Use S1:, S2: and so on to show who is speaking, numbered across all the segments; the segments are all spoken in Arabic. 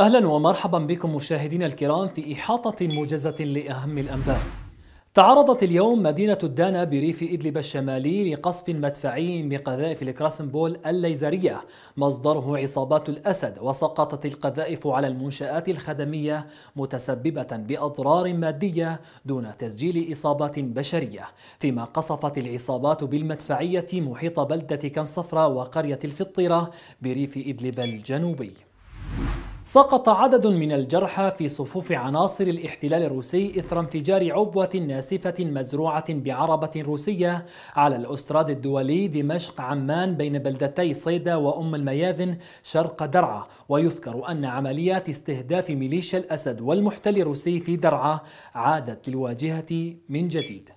S1: أهلا ومرحبا بكم مشاهدينا الكرام في إحاطة موجزة لأهم الأنباء تعرضت اليوم مدينة الدانا بريف إدلب الشمالي لقصف مدفعي بقذائف الكراسنبول الليزرية مصدره عصابات الأسد وسقطت القذائف على المنشآت الخدمية متسببة بأضرار مادية دون تسجيل إصابات بشرية فيما قصفت العصابات بالمدفعية محيط بلدة كنصفرة وقرية الفطيرة بريف إدلب الجنوبي سقط عدد من الجرحى في صفوف عناصر الاحتلال الروسي إثر انفجار عبوة ناسفة مزروعة بعربة روسية على الأستراد الدولي دمشق عمان بين بلدتي صيدا وأم المياذن شرق درعا ويذكر أن عمليات استهداف ميليشيا الأسد والمحتل الروسي في درعا عادت للواجهة من جديد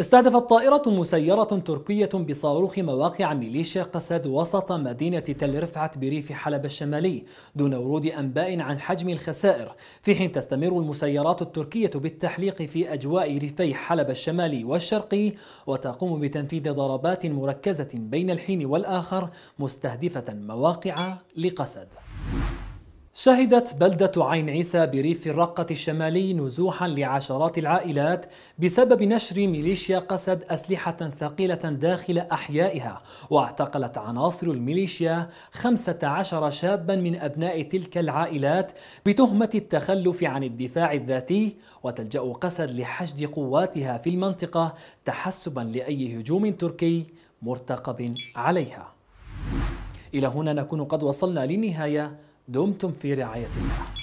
S1: استهدفت طائرة مسيرة تركية بصاروخ مواقع ميليشيا قسد وسط مدينة تل رفعت بريف حلب الشمالي دون ورود أنباء عن حجم الخسائر في حين تستمر المسيرات التركية بالتحليق في أجواء ريفي حلب الشمالي والشرقي وتقوم بتنفيذ ضربات مركزة بين الحين والآخر مستهدفة مواقع لقسد شهدت بلدة عين عيسى بريف الرقة الشمالي نزوحا لعشرات العائلات بسبب نشر ميليشيا قسد أسلحة ثقيلة داخل أحيائها واعتقلت عناصر الميليشيا 15 شابا من أبناء تلك العائلات بتهمة التخلف عن الدفاع الذاتي وتلجأ قسد لحشد قواتها في المنطقة تحسبا لأي هجوم تركي مرتقب عليها إلى هنا نكون قد وصلنا للنهاية دمتم في رعاية الله